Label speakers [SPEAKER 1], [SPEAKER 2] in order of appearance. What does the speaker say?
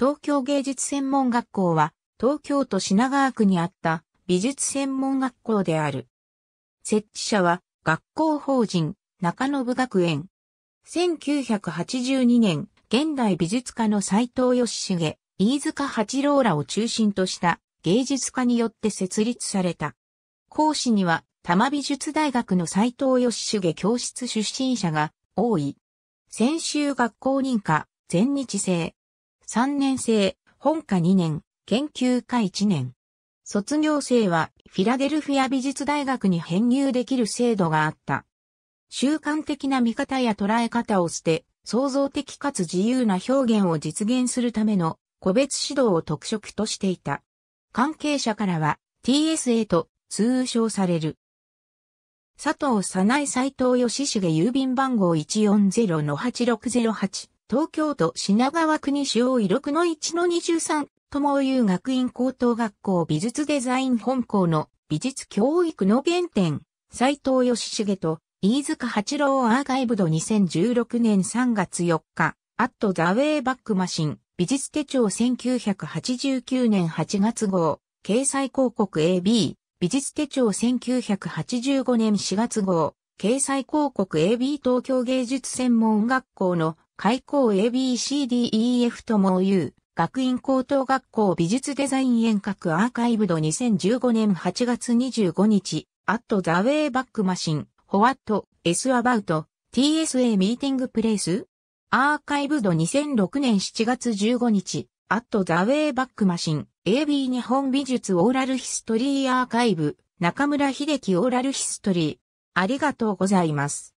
[SPEAKER 1] 東京芸術専門学校は、東京都品川区にあった美術専門学校である。設置者は、学校法人、中信学園。1982年、現代美術家の斎藤義重、飯塚八郎らを中心とした芸術家によって設立された。講師には、多摩美術大学の斎藤義重教室出身者が多い。先週学校認可、全日制、3年生、本科2年、研究科1年。卒業生はフィラデルフィア美術大学に編入できる制度があった。習慣的な見方や捉え方を捨て、創造的かつ自由な表現を実現するための個別指導を特色としていた。関係者からは TSA と通称される。佐藤早い斎藤義重郵便番号140-8608東京都品川区西大井6の1の23、友友学院高等学校美術デザイン本校の美術教育の原点、斎藤義重と飯塚八郎アーカイブド2016年3月4日、アットザウェイバックマシン、美術手帳1989年8月号、掲載広告 AB、美術手帳1985年4月号、掲載広告 AB 東京芸術専門学校の開校 ABCDEF とも言う、学院高等学校美術デザイン遠隔アーカイブド2015年8月25日、アットザウェイバックマシン、ホワット、S アバウト、TSA ミーティングプレイスアーカイブド2006年7月15日、アットザウェイバックマシン、AB 日本美術オーラルヒストリーアーカイブ、中村秀樹オーラルヒストリーありがとうございます。